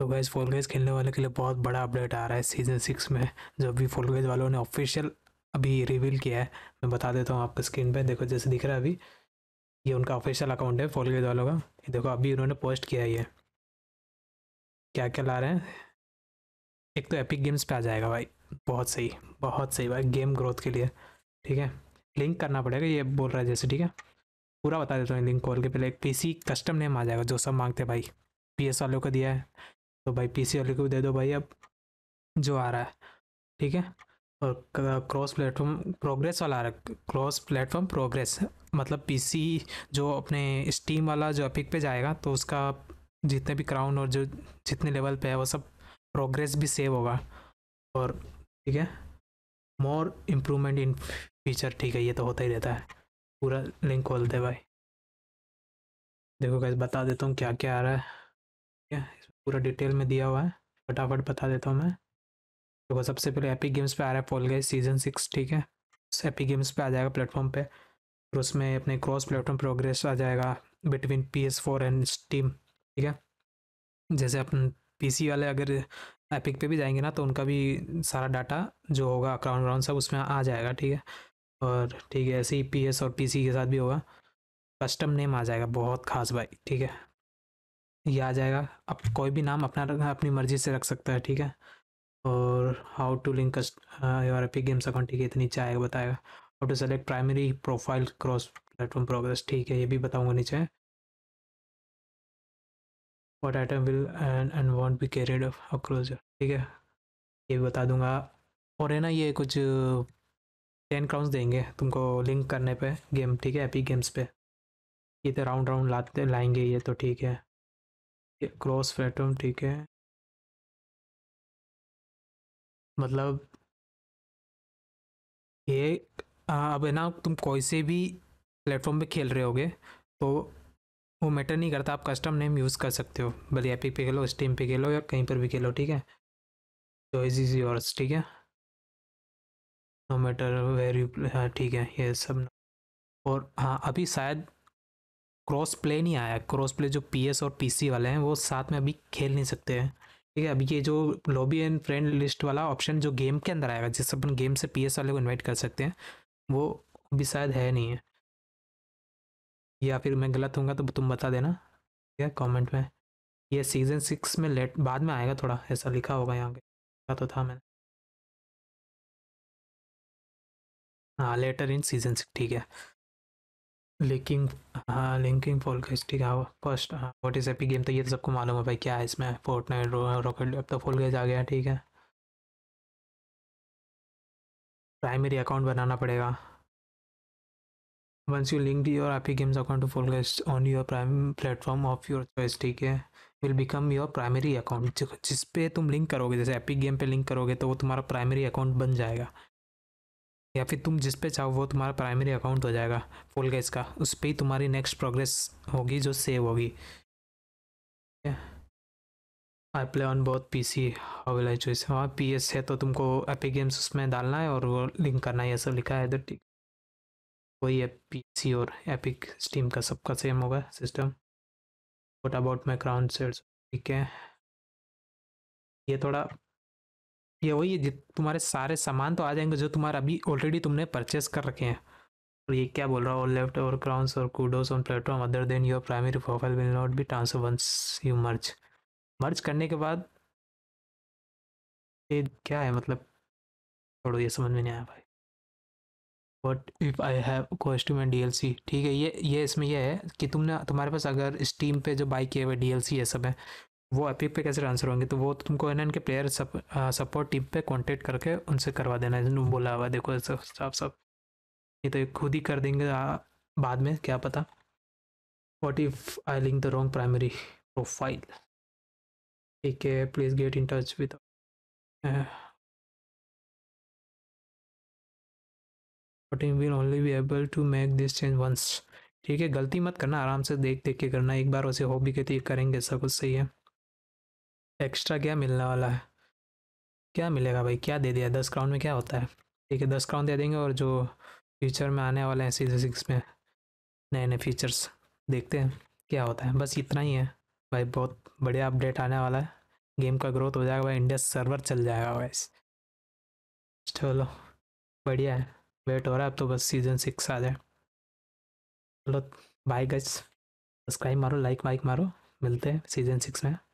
तो gas fall gas खेलने वाले के लिए बहुत बड़ा अपडेट आ रहा है सीज़न सिक्स में जो अभी फॉल गैस वालों ने ऑफिशियल अभी रिवील किया है मैं बता देता हूँ आपको स्क्रीन पर देखो जैसे दिख रहा है अभी ये उनका ऑफिशियल अकाउंट है फॉल गैस वालों का ये देखो अभी उन्होंने पोस्ट किया है ये क्या क्या ला रहे हैं एक तो एपिक गेम्स पे आ जाएगा भाई बहुत सही बहुत सही भाई गेम ग्रोथ के लिए ठीक है लिंक करना पड़ेगा ये बोल रहा है जैसे ठीक है पूरा बता देता हूँ लिंक खोल के पहले एक पीसी कस्टम नेम आ जाएगा जो सब मांगते हैं भाई पीएस वालों को दिया है तो भाई पी वाले को भी दे दो भाई अब जो आ रहा है ठीक है और क्रॉस प्लेटफॉर्म प्रोग्रेस वाला आ रहा है क्रॉस प्लेटफॉर्म प्रोग्रेस मतलब पीसी जो अपने स्टीम वाला जो अपिक पे जाएगा तो उसका जितने भी क्राउन और जो जितने लेवल पे है वो सब प्रोग्रेस भी सेव होगा और ठीक है मोर इम्प्रूवमेंट इन फीचर ठीक है ये तो होता ही रहता है पूरा लिंक खोलते भाई देखो कैसे बता देता हूँ क्या क्या आ रहा है ठीक है पूरा डिटेल में दिया हुआ है फटाफट बता देता हूँ मैं देखो सबसे पहले एपिक गेम्स पे आ रहा है फॉल गई सीजन सिक्स ठीक है एपिक गेम्स पे आ जाएगा प्लेटफॉर्म पे और उसमें अपने क्रॉस प्लेटफॉर्म प्रोग्रेस आ जाएगा between P S four and Steam ठीक है जैसे अपन सी वाले अगर एपिक पे भी जाएंगे ना तो उनका भी सारा डाटा जो होगा अक्राउंड ग्राउंड सब उसमें आ जाएगा ठीक है और ठीक है ऐसे ही पी और पी के साथ भी होगा कस्टम नेम आ जाएगा बहुत खास भाई ठीक है ये आ जाएगा आप कोई भी नाम अपना अपनी मर्जी से रख सकता है ठीक है और how to link your Epic games account ठीक है इतनी आएगा बताएगा how to select primary profile cross platform progress ठीक है ये भी बताऊंगा नीचे what item will and and won't be carried across ठीक है ये भी बता दूंगा और है ना ये कुछ टेन uh, क्राउंड देंगे तुमको लिंक करने पे गेम ठीक है एपी गेम्स पे ये तो राउंड राउंड लाते लाएंगे ये तो ठीक है क्रॉस फैटम ठीक है मतलब ये आ, अब है ना तुम कोई से भी प्लेटफॉर्म पे खेल रहे होगे तो वो मैटर नहीं करता आप कस्टम नेम यूज़ कर सकते हो भले एपिक पे खेलो स्टीम पे खेलो या कहीं पर भी खेलो ठीक है तो इज इज योर्स ठीक है नो मैटर वेर यू हाँ ठीक है ये सब और हाँ अभी शायद क्रॉस प्ले नहीं आया क्रॉस प्ले जो पीएस और पीसी वाले हैं वो साथ में अभी खेल नहीं सकते हैं ठीक है अभी ये जो लॉबी एंड फ्रेंड लिस्ट वाला ऑप्शन जो गेम के अंदर आएगा जिससे अपन गेम से पीएस वाले को इन्वाइट कर सकते हैं वो भी शायद है नहीं है या फिर मैं गलत हूँगा तो तुम बता देना ठीक है कॉमेंट में ये सीज़न सिक्स में लेट बाद में आएगा थोड़ा ऐसा लिखा होगा यहाँ के तो था मैंने हाँ लेटर इन सीजन सिक्स ठीक है लिंकिंग हाँ लिंकिंग फॉल का ठीक है फर्स्ट हाँ वॉट इज़ एपी गेम तो ये तो सबको मालूम है भाई क्या है इसमें नाइट रॉकेट अब तो फॉल गेज आ गया ठीक है प्राइमरी अकाउंट बनाना पड़ेगा once you link your Epic games account to fullcast on your prime platform of your choice ठीक है will become your primary account जिस पे तुम लिंक करोगे जैसे एपी गेम पे लिंक करोगे तो वो तुम्हारा प्राइमरी अकाउंट बन जाएगा या फिर तुम जिस पे चाहो वो तुम्हारा प्राइमरी अकाउंट हो जाएगा फुल गैस का उस पर ही तुम्हारी नेक्स्ट प्रोग्रेस होगी जो सेव होगी I play on both P C avail choice हाँ पी एस है तो तुमको एपी गेम्स उसमें डालना है और वो लिंक करना है ये सब लिखा है इधर तो ठीक वही है पी सी और एपिक स्टीम का सबका सेम होगा system what about my crown sets ठीक है ये थोड़ा ये वही है तुम्हारे सारे सामान तो आ जाएंगे जो तुम्हारा अभी ऑलरेडी तुमने परचेस कर रखे हैं और तो ये क्या बोल रहा है ऑल लेफ्ट और क्राउंस और kudos on platform other than your primary profile will not be transfer once you merge merge करने के बाद ये क्या है मतलब छोड़ो ये समझ में नहीं आया भाई but if I have costume and D ठीक है ये ये इसमें यह है कि तुमने तुम्हारे पास अगर स्टीम पे जो बाई किए हुए डी एल सी ये सब है वो एपिक पे कैसे ट्रांसफर होंगे तो वो तुमको है ना इनके प्लेयर सप, आ, सपोर्ट टीम पे कांटेक्ट करके उनसे करवा देना है बोला हुआ देखो सब सब सब ये तो खुद ही कर देंगे आ, बाद में क्या पता what if I link the wrong primary profile ठीक है please get in touch with you will only be able to make this change once ठीक है गलती मत करना आराम से देख देख के करना एक बार वैसे हो भी कहते करेंगे सब कुछ सही है एक्स्ट्रा क्या मिलने वाला है क्या मिलेगा भाई क्या दे दिया दस क्राउन में क्या होता है ठीक है दस क्राउन दे देंगे और जो फ्यूचर में आने वाले हैं सीजन सिक्स में नए नए फीचर्स देखते हैं क्या होता है बस इतना ही है भाई बहुत बढ़िया अपडेट आने वाला है गेम का ग्रोथ हो जाएगा भाई इंडिया सर्वर चल जाएगा वैस चलो बढ़िया है वेट हो रहा है अब तो बस सीजन सिक्स आ जाए चलो बाय गज सब्सक्राइब मारो लाइक वाइक मारो मिलते हैं सीजन सिक्स में